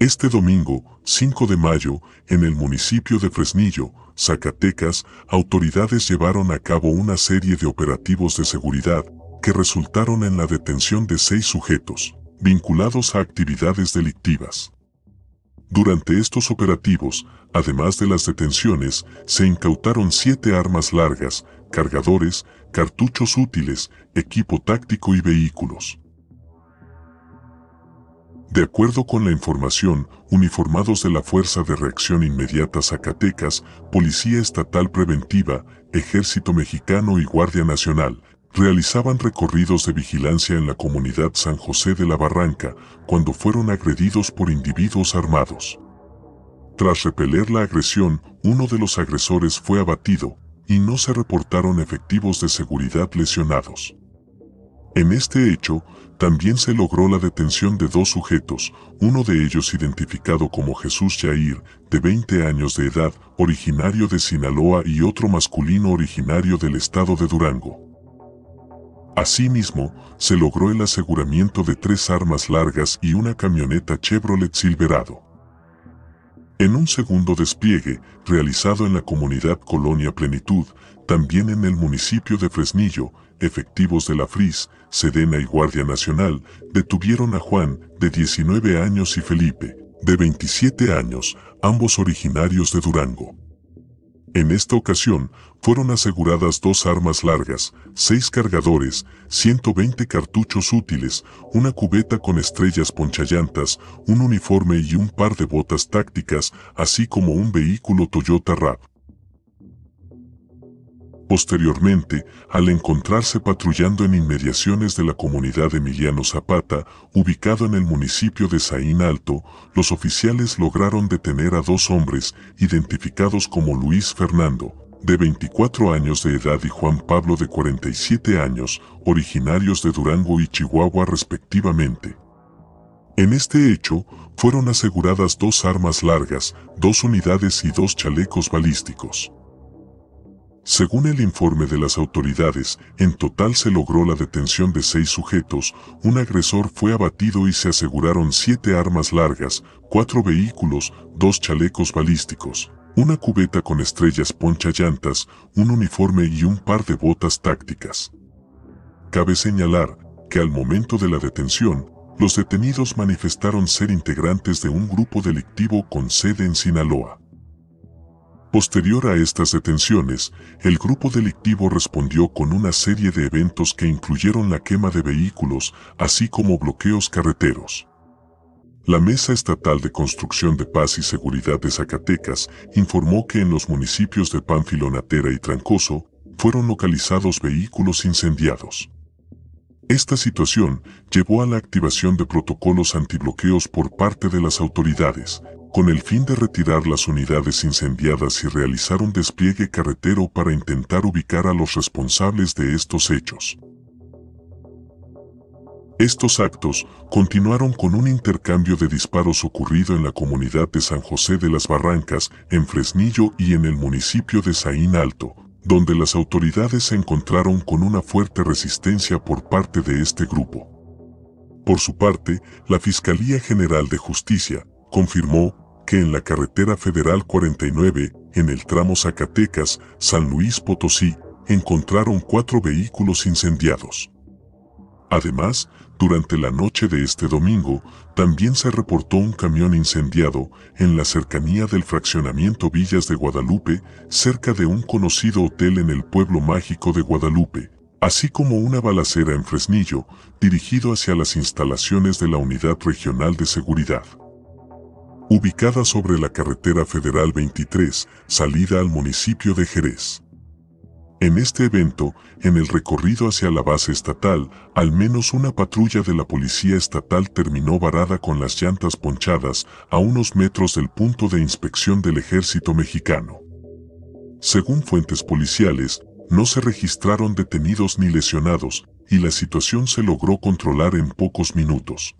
Este domingo, 5 de mayo, en el municipio de Fresnillo, Zacatecas, autoridades llevaron a cabo una serie de operativos de seguridad que resultaron en la detención de seis sujetos, vinculados a actividades delictivas. Durante estos operativos, además de las detenciones, se incautaron siete armas largas, cargadores, cartuchos útiles, equipo táctico y vehículos. De acuerdo con la información, uniformados de la Fuerza de Reacción Inmediata Zacatecas, Policía Estatal Preventiva, Ejército Mexicano y Guardia Nacional, realizaban recorridos de vigilancia en la comunidad San José de la Barranca cuando fueron agredidos por individuos armados. Tras repeler la agresión, uno de los agresores fue abatido, y no se reportaron efectivos de seguridad lesionados. En este hecho, también se logró la detención de dos sujetos, uno de ellos identificado como Jesús Jair, de 20 años de edad, originario de Sinaloa y otro masculino originario del estado de Durango. Asimismo, se logró el aseguramiento de tres armas largas y una camioneta Chevrolet Silverado en un segundo despliegue realizado en la comunidad Colonia Plenitud, también en el municipio de Fresnillo, efectivos de la FRIS, Sedena y Guardia Nacional detuvieron a Juan, de 19 años, y Felipe, de 27 años, ambos originarios de Durango. En esta ocasión, fueron aseguradas dos armas largas, seis cargadores, 120 cartuchos útiles, una cubeta con estrellas ponchallantas, un uniforme y un par de botas tácticas, así como un vehículo Toyota RAV. Posteriormente, al encontrarse patrullando en inmediaciones de la comunidad Emiliano Zapata, ubicado en el municipio de Saín Alto, los oficiales lograron detener a dos hombres identificados como Luis Fernando, de 24 años de edad y Juan Pablo de 47 años, originarios de Durango y Chihuahua respectivamente. En este hecho, fueron aseguradas dos armas largas, dos unidades y dos chalecos balísticos. Según el informe de las autoridades, en total se logró la detención de seis sujetos, un agresor fue abatido y se aseguraron siete armas largas, cuatro vehículos, dos chalecos balísticos, una cubeta con estrellas poncha llantas, un uniforme y un par de botas tácticas. Cabe señalar que al momento de la detención, los detenidos manifestaron ser integrantes de un grupo delictivo con sede en Sinaloa. Posterior a estas detenciones, el grupo delictivo respondió con una serie de eventos que incluyeron la quema de vehículos, así como bloqueos carreteros. La Mesa Estatal de Construcción de Paz y Seguridad de Zacatecas informó que en los municipios de Panfilonatera y Trancoso fueron localizados vehículos incendiados. Esta situación llevó a la activación de protocolos antibloqueos por parte de las autoridades, con el fin de retirar las unidades incendiadas y realizar un despliegue carretero para intentar ubicar a los responsables de estos hechos. Estos actos continuaron con un intercambio de disparos ocurrido en la comunidad de San José de las Barrancas, en Fresnillo y en el municipio de Saín Alto, donde las autoridades se encontraron con una fuerte resistencia por parte de este grupo. Por su parte, la Fiscalía General de Justicia confirmó en la carretera federal 49, en el tramo Zacatecas, San Luis Potosí, encontraron cuatro vehículos incendiados. Además, durante la noche de este domingo, también se reportó un camión incendiado en la cercanía del fraccionamiento Villas de Guadalupe, cerca de un conocido hotel en el pueblo mágico de Guadalupe, así como una balacera en Fresnillo, dirigido hacia las instalaciones de la Unidad Regional de Seguridad ubicada sobre la carretera federal 23, salida al municipio de Jerez. En este evento, en el recorrido hacia la base estatal, al menos una patrulla de la policía estatal terminó varada con las llantas ponchadas a unos metros del punto de inspección del ejército mexicano. Según fuentes policiales, no se registraron detenidos ni lesionados, y la situación se logró controlar en pocos minutos.